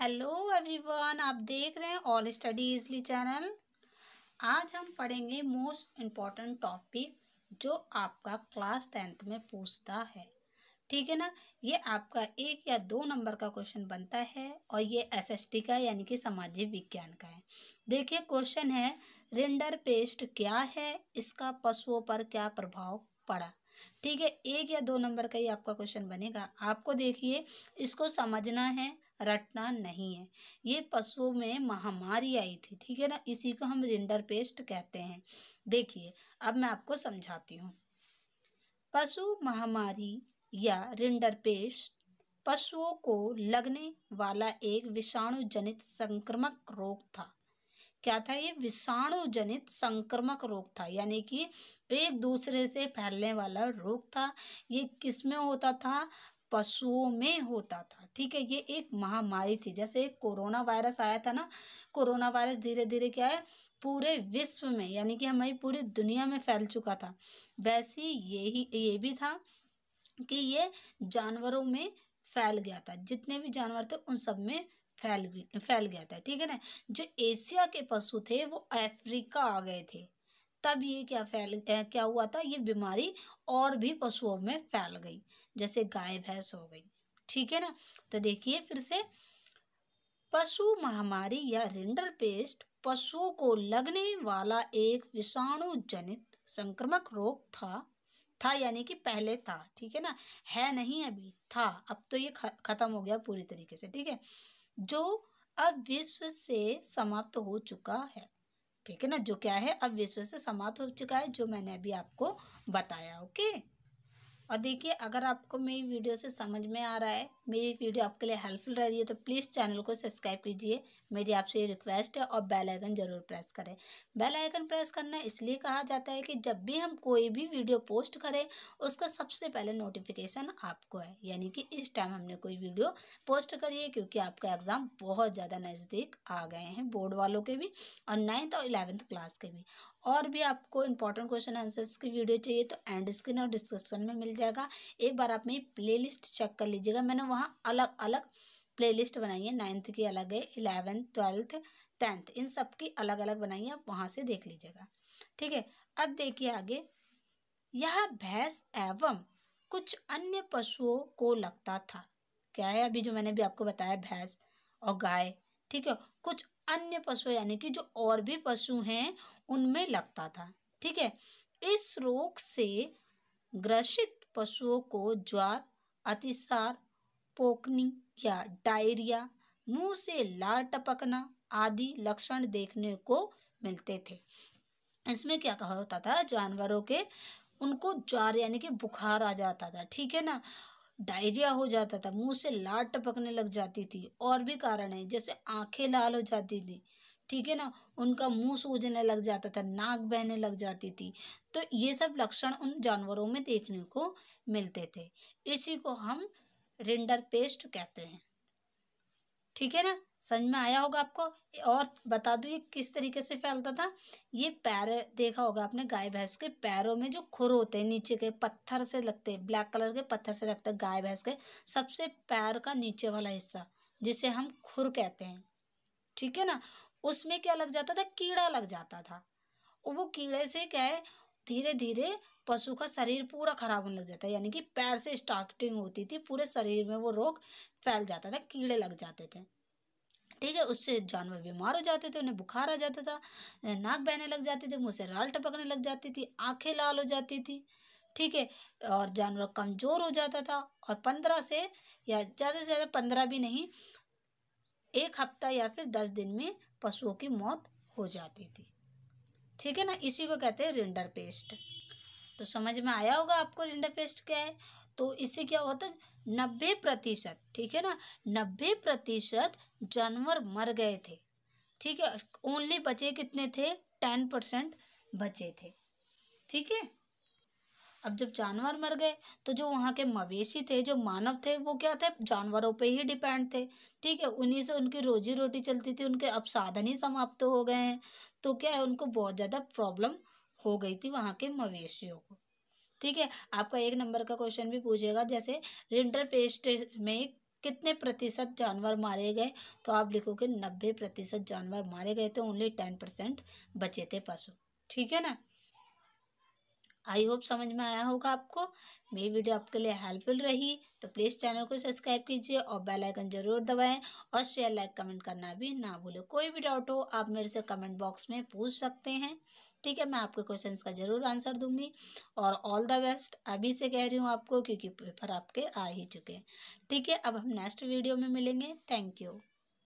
hello everyone आप देख रहे हैं ऑल स्टडी इजली चैनल आज हम पढ़ेंगे मोस्ट इम्पॉर्टेंट टॉपिक जो आपका क्लास टेंथ में पूछता है ठीक है ना ये आपका एक या दो नंबर का क्वेश्चन बनता है और ये एसएसटी का यानी कि सामाजिक विज्ञान का है देखिए क्वेश्चन है रेंडर पेस्ट क्या है इसका पशुओं पर क्या प्रभाव पड़ा ठीक है एक या दो नंबर का ही आपका क्वेश्चन बनेगा आपको देखिए इसको समझना है रटना नहीं है ये पशुओं में महामारी आई थी ठीक है ना इसी को हम रिंडर पेस्ट कहते हैं देखिए अब मैं आपको समझाती हूँ पशु महामारी या रिंडर पेस्ट पशुओं को लगने वाला एक विषाणु जनित संक्रमक रोग था क्या था ये विषाणु जनित संक्रमक रोग था यानी कि एक दूसरे से फैलने वाला रोग था ये किस में होता था पशुओं में होता था ठीक है ये एक महामारी थी जैसे कोरोना वायरस आया था ना कोरोना वायरस धीरे धीरे क्या है पूरे विश्व में यानी कि हमारी पूरी दुनिया में फैल चुका था वैसे ये ही ये भी था कि ये जानवरों में फैल गया था जितने भी जानवर थे उन सब में फैल फैल गया था ठीक है ना जो एशिया के पशु थे वो अफ्रीका आ गए थे तब ये क्या फैल क्या हुआ था ये बीमारी और भी पशुओं में फैल गई जैसे गाय भैंस हो गई ठीक है ना तो देखिए फिर से पशु महामारी या रिंडर पेस्ट पशुओं को लगने वाला एक विषाणु जनित संक्रमक रोग था था यानी कि पहले था ठीक है ना है नहीं अभी था अब तो ये खत्म हो गया पूरी तरीके से ठीक है जो अब विश्व से समाप्त हो चुका है ठीक है ना जो क्या है अब विश्व से समाप्त हो चुका है जो मैंने अभी आपको बताया ओके और देखिए अगर आपको मेरी वीडियो से समझ में आ रहा है मेरी वीडियो आपके लिए हेल्पफुल रह रही है तो प्लीज़ चैनल को सब्सक्राइब कीजिए मेरी आपसे ये रिक्वेस्ट है और बेल आइकन ज़रूर प्रेस करें बेल आइकन प्रेस करना इसलिए कहा जाता है कि जब भी हम कोई भी वीडियो पोस्ट करें उसका सबसे पहले नोटिफिकेशन आपको है यानी कि इस टाइम हमने कोई वीडियो पोस्ट करी है क्योंकि आपका एग्ज़ाम बहुत ज़्यादा नज़दीक आ गए हैं बोर्ड वालों के भी और नाइन्थ और इलेवेंथ क्लास के भी और भी आपको इंपॉर्टेंट क्वेश्चन आंसर्स की वीडियो चाहिए तो एंड स्क्रीन और डिस्क्रिप्शन में मिल जाएगा एक बार आप मेरी प्लेलिस्ट चेक कर लीजिएगा मैंने वहाँ अलग अलग प्लेलिस्ट बनाई है नाइन्थ की अलग है इलेवेंथ ट्वेल्थ टेंथ इन सब की अलग अलग बनाई है आप वहाँ से देख लीजिएगा ठीक है अब देखिए आगे यह भैंस एवं कुछ अन्य पशुओं को लगता था क्या है अभी जो मैंने भी आपको बताया भैंस और गाय ठीक है कुछ अन्य पशु यानी कि जो और भी पशु हैं उनमें लगता था ठीक है इस रोग से ग्रसित पशुओं को ज्वार अतिसार पोकनी या डायरिया मुंह से लार टपकना आदि लक्षण देखने को मिलते थे इसमें क्या कहा होता था जानवरों के उनको ज्वार यानी कि बुखार आ जाता था ठीक है ना डायरिया हो जाता था मुंह से लार टपकने लग जाती थी और भी कारण है जैसे आंखें लाल हो जाती थी ठीक है ना उनका मुंह सूझने लग जाता था नाक बहने लग जाती थी तो ये सब लक्षण उन जानवरों में देखने को मिलते थे इसी को हम रेंडर पेस्ट कहते हैं ठीक है ना समझ में आया होगा आपको और बता दूँ ये किस तरीके से फैलता था ये पैर देखा होगा आपने गाय भैंस के पैरों में जो खुर होते हैं नीचे के पत्थर से लगते हैं ब्लैक कलर के पत्थर से लगते हैं गाय भैंस के सबसे पैर का नीचे वाला हिस्सा जिसे हम खुर कहते हैं ठीक है ना उसमें क्या लग जाता था कीड़ा लग जाता था वो कीड़े से क्या है धीरे धीरे पशु का शरीर पूरा खराब होने लग जाता है यानी कि पैर से स्टार्टिंग होती थी पूरे शरीर में वो रोग फैल जाता था कीड़े लग जाते थे ठीक है उससे जानवर बीमार हो जाते थे उन्हें बुखार आ जाता था नाक बहने लग जाती थी मुँह से राल टपकने लग जाती थी आंखें लाल हो जाती थी ठीक है और जानवर कमज़ोर हो जाता था और पंद्रह से या ज़्यादा से ज़्यादा पंद्रह भी नहीं एक हफ्ता या फिर दस दिन में पशुओं की मौत हो जाती थी ठीक है ना इसी को कहते हैं रिंडर पेस्ट तो समझ में आया होगा आपको रिंडरपेस्ट क्या है तो इससे क्या होता है नब्बे प्रतिशत ठीक है ना नब्बे प्रतिशत जानवर मर गए थे ठीक है ओनली बचे कितने थे टेन परसेंट बचे थे ठीक है अब जब जानवर मर गए तो जो वहाँ के मवेशी थे जो मानव थे वो क्या थे जानवरों पे ही डिपेंड थे ठीक है उन्हीं से उनकी रोजी रोटी चलती थी उनके अब साधन ही समाप्त हो गए हैं तो क्या है उनको बहुत ज़्यादा प्रॉब्लम हो गई थी वहाँ के मवेशियों को ठीक है आपका एक नंबर का क्वेश्चन भी पूछेगा जैसे रिंटर पेस्ट में कितने प्रतिशत जानवर मारे गए तो आप लिखोगे नब्बे प्रतिशत जानवर मारे गए थे ओनली टेन परसेंट बचे थे पशु ठीक है ना आई होप समझ में आया होगा आपको मेरी वीडियो आपके लिए हेल्पफुल रही तो प्लीज़ चैनल को सब्सक्राइब कीजिए और बेल आइकन जरूर दबाएं और शेयर लाइक कमेंट करना भी ना भूलें कोई भी डाउट हो आप मेरे से कमेंट बॉक्स में पूछ सकते हैं ठीक है मैं आपके क्वेश्चंस का ज़रूर आंसर दूंगी और ऑल द बेस्ट अभी से कह रही हूँ आपको क्योंकि पेपर आपके आ ही चुके हैं ठीक है अब हम नेक्स्ट वीडियो में मिलेंगे थैंक यू